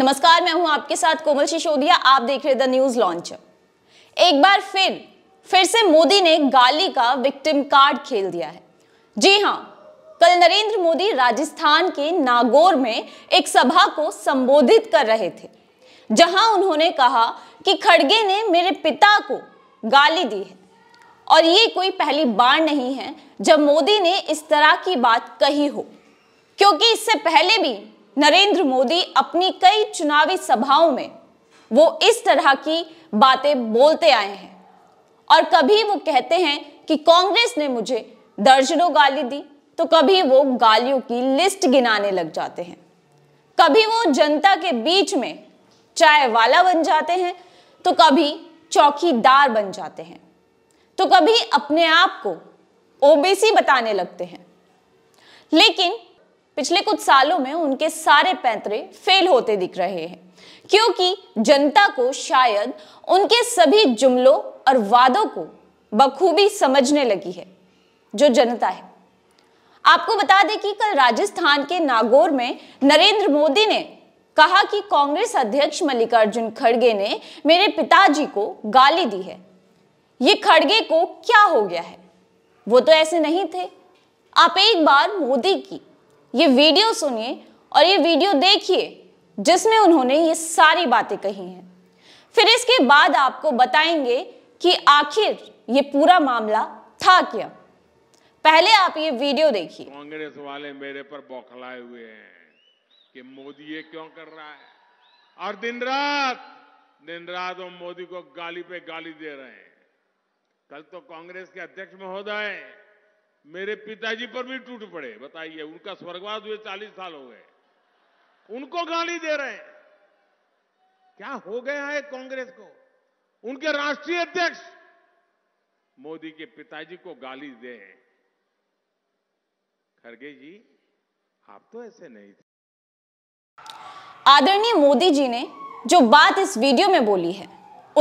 नमस्कार मैं हूं आपके साथ कोमल शिशोदिया आप देख रहे द न्यूज लॉन्च एक बार फिर फिर से मोदी ने गाली का विक्टिम कार्ड खेल दिया है जी हां कल नरेंद्र मोदी राजस्थान के नागौर में एक सभा को संबोधित कर रहे थे जहां उन्होंने कहा कि खड़गे ने मेरे पिता को गाली दी है और ये कोई पहली बार नहीं है जब मोदी ने इस तरह की बात कही हो क्योंकि इससे पहले भी नरेंद्र मोदी अपनी कई चुनावी सभाओं में वो इस तरह की बातें बोलते आए हैं और कभी वो कहते हैं कि कांग्रेस ने मुझे दर्जनों गाली दी तो कभी वो गालियों की लिस्ट गिनाने लग जाते हैं कभी वो जनता के बीच में चाय वाला बन जाते हैं तो कभी चौकीदार बन जाते हैं तो कभी अपने आप को ओबीसी बताने लगते हैं लेकिन पिछले कुछ सालों में उनके सारे पैंतरे फेल होते दिख रहे हैं क्योंकि जनता को शायद उनके सभी जुमलों और वादों को बखूबी समझने लगी है जो जनता है आपको बता दें कि कल राजस्थान के नागौर में नरेंद्र मोदी ने कहा कि कांग्रेस अध्यक्ष मल्लिकार्जुन खड़गे ने मेरे पिताजी को गाली दी है ये खड़गे को क्या हो गया है वो तो ऐसे नहीं थे आप एक बार मोदी की ये वीडियो सुनिए और ये वीडियो देखिए जिसमें उन्होंने ये सारी बातें कही हैं फिर इसके बाद आपको बताएंगे कि आखिर ये पूरा मामला था क्या पहले आप ये वीडियो देखिए कांग्रेस वाले मेरे पर बौखलाए हुए हैं कि मोदी ये क्यों कर रहा है और दिन रात दिन रात वो मोदी को गाली पे गाली दे रहे हैं कल तो कांग्रेस के अध्यक्ष महोदय मेरे पिताजी पर भी टूट पड़े बताइए उनका स्वर्गवास हुए चालीस साल हो गए उनको गाली दे रहे हैं क्या हो गया है कांग्रेस को उनके राष्ट्रीय अध्यक्ष मोदी के पिताजी को गाली दे खरगे जी आप तो ऐसे नहीं थे आदरणीय मोदी जी ने जो बात इस वीडियो में बोली है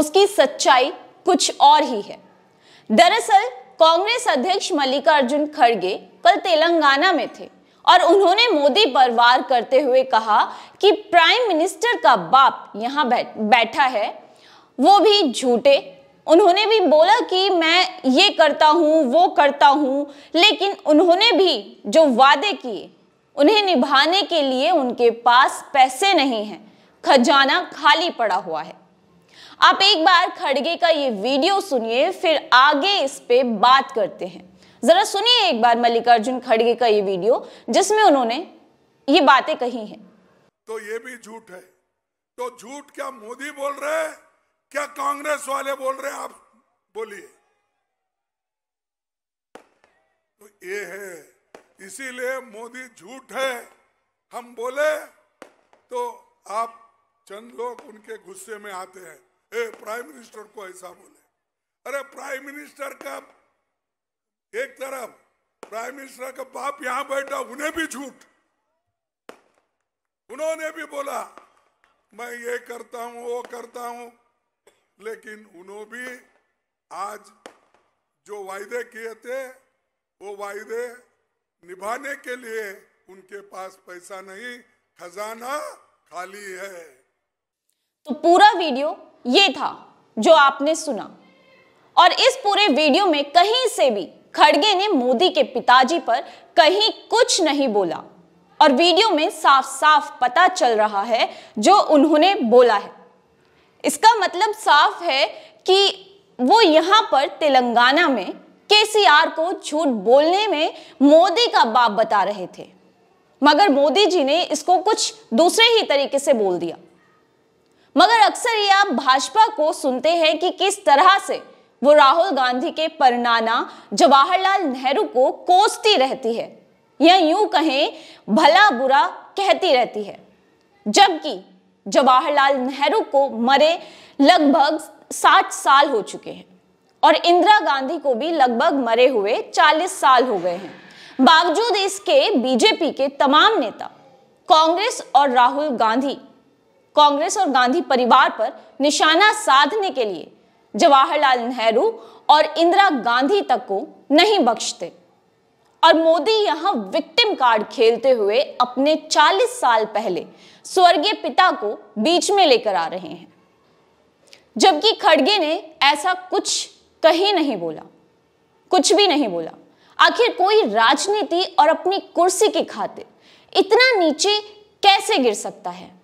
उसकी सच्चाई कुछ और ही है दरअसल कांग्रेस अध्यक्ष मल्लिकार्जुन खड़गे कल तेलंगाना में थे और उन्होंने मोदी पर वार करते हुए कहा कि प्राइम मिनिस्टर का बाप यहाँ बैठा है वो भी झूठे उन्होंने भी बोला कि मैं ये करता हूँ वो करता हूँ लेकिन उन्होंने भी जो वादे किए उन्हें निभाने के लिए उनके पास पैसे नहीं हैं खजाना खाली पड़ा हुआ है आप एक बार खड़गे का ये वीडियो सुनिए फिर आगे इस पे बात करते हैं जरा सुनिए एक बार मल्लिकार्जुन खड़गे का ये वीडियो जिसमें उन्होंने ये बातें कही हैं तो ये भी झूठ है तो झूठ क्या मोदी बोल रहे हैं क्या कांग्रेस वाले बोल रहे हैं आप बोलिए तो ये है इसीलिए मोदी झूठ है हम बोले तो आप चंद लोग उनके गुस्से में आते हैं ए प्राइम मिनिस्टर को ऐसा बोले अरे प्राइम मिनिस्टर का एक तरफ प्राइम मिनिस्टर का बाप यहां बैठा उन्हें भी झूठ उन्होंने भी बोला मैं ये करता हूं वो करता हूं लेकिन उन्होंने भी आज जो वायदे किए थे वो वायदे निभाने के लिए उनके पास पैसा नहीं खजाना खाली है तो पूरा वीडियो ये था जो आपने सुना और इस पूरे वीडियो में कहीं से भी खड़गे ने मोदी के पिताजी पर कहीं कुछ नहीं बोला और वीडियो में साफ साफ पता चल रहा है जो उन्होंने बोला है इसका मतलब साफ है कि वो यहां पर तेलंगाना में केसीआर को झूठ बोलने में मोदी का बाप बता रहे थे मगर मोदी जी ने इसको कुछ दूसरे ही तरीके से बोल दिया मगर अक्सर ये आप भाजपा को सुनते हैं कि किस तरह से वो राहुल गांधी के परनाना जवाहरलाल नेहरू को कोसती रहती है या यूं कहें भला बुरा कहती रहती है जबकि जवाहरलाल नेहरू को मरे लगभग साठ साल हो चुके हैं और इंदिरा गांधी को भी लगभग मरे हुए चालीस साल हो गए हैं बावजूद इसके बीजेपी के तमाम नेता कांग्रेस और राहुल गांधी कांग्रेस और गांधी परिवार पर निशाना साधने के लिए जवाहरलाल नेहरू और इंदिरा गांधी तक को नहीं बख्शते और मोदी यहां विक्टिम कार्ड खेलते हुए अपने 40 साल पहले स्वर्गीय पिता को बीच में लेकर आ रहे हैं जबकि खड़गे ने ऐसा कुछ कहीं नहीं बोला कुछ भी नहीं बोला आखिर कोई राजनीति और अपनी कुर्सी की खातिर इतना नीचे कैसे गिर सकता है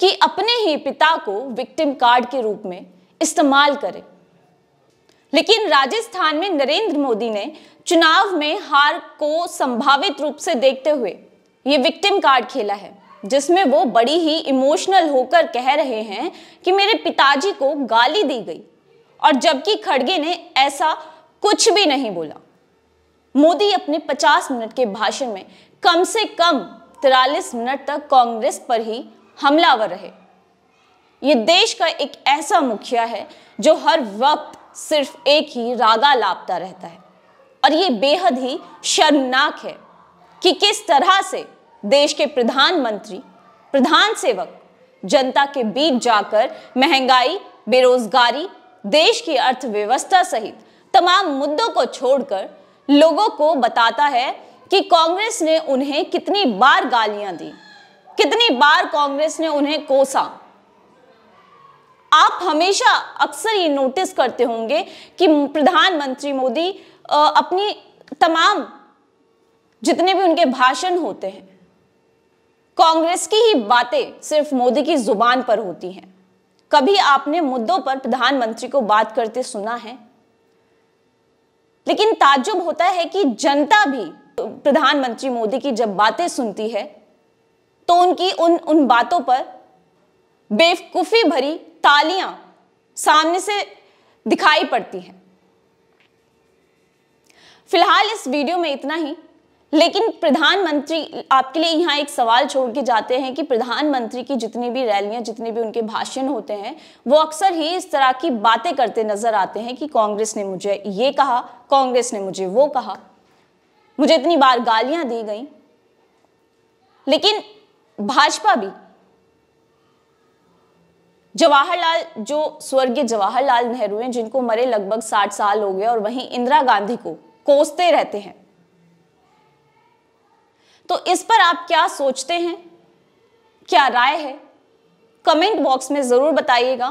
कि अपने ही पिता को विक्टिम कार्ड के रूप में इस्तेमाल करें लेकिन राजस्थान में नरेंद्र मोदी ने चुनाव में हार को संभावित रूप से देखते हुए ये विक्टिम कार्ड खेला है जिसमें वो बड़ी ही इमोशनल होकर कह रहे हैं कि मेरे पिताजी को गाली दी गई और जबकि खड़गे ने ऐसा कुछ भी नहीं बोला मोदी अपने 50 मिनट के भाषण में कम से कम तिरालीस मिनट तक कांग्रेस पर ही हमलावर रहे ये देश का एक ऐसा मुखिया है जो हर वक्त सिर्फ एक ही रागा लापता रहता है और ये बेहद ही शर्मनाक है कि किस तरह से देश के प्रधानमंत्री प्रधान सेवक जनता के बीच जाकर महंगाई बेरोजगारी देश की अर्थव्यवस्था सहित तमाम मुद्दों को छोड़कर लोगों को बताता है कि कांग्रेस ने उन्हें कितनी बार गालियां दी कितनी बार कांग्रेस ने उन्हें कोसा आप हमेशा अक्सर ये नोटिस करते होंगे कि प्रधानमंत्री मोदी अपनी तमाम जितने भी उनके भाषण होते हैं कांग्रेस की ही बातें सिर्फ मोदी की जुबान पर होती हैं कभी आपने मुद्दों पर प्रधानमंत्री को बात करते सुना है लेकिन ताज्जुब होता है कि जनता भी प्रधानमंत्री मोदी की जब बातें सुनती है तो उनकी उन उन बातों पर बेवकूफ़ी भरी तालियां सामने से दिखाई पड़ती हैं फिलहाल इस वीडियो में इतना ही लेकिन प्रधानमंत्री आपके लिए यहाँ एक सवाल छोड़ के जाते हैं कि प्रधानमंत्री की जितनी भी रैलियां जितने भी उनके भाषण होते हैं वो अक्सर ही इस तरह की बातें करते नजर आते हैं कि कांग्रेस ने मुझे ये कहा कांग्रेस ने मुझे वो कहा मुझे इतनी बार गालियां दी गई लेकिन भाजपा भी जवाहरलाल जो स्वर्गीय जवाहरलाल नेहरू हैं जिनको मरे लगभग साठ साल हो गए और वहीं इंदिरा गांधी को कोसते रहते हैं तो इस पर आप क्या सोचते हैं क्या राय है कमेंट बॉक्स में ज़रूर बताइएगा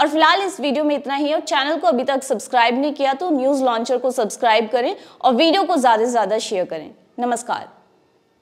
और फिलहाल इस वीडियो में इतना ही और चैनल को अभी तक सब्सक्राइब नहीं किया तो न्यूज़ लॉन्चर को सब्सक्राइब करें और वीडियो को ज़्यादा से ज़्यादा शेयर करें नमस्कार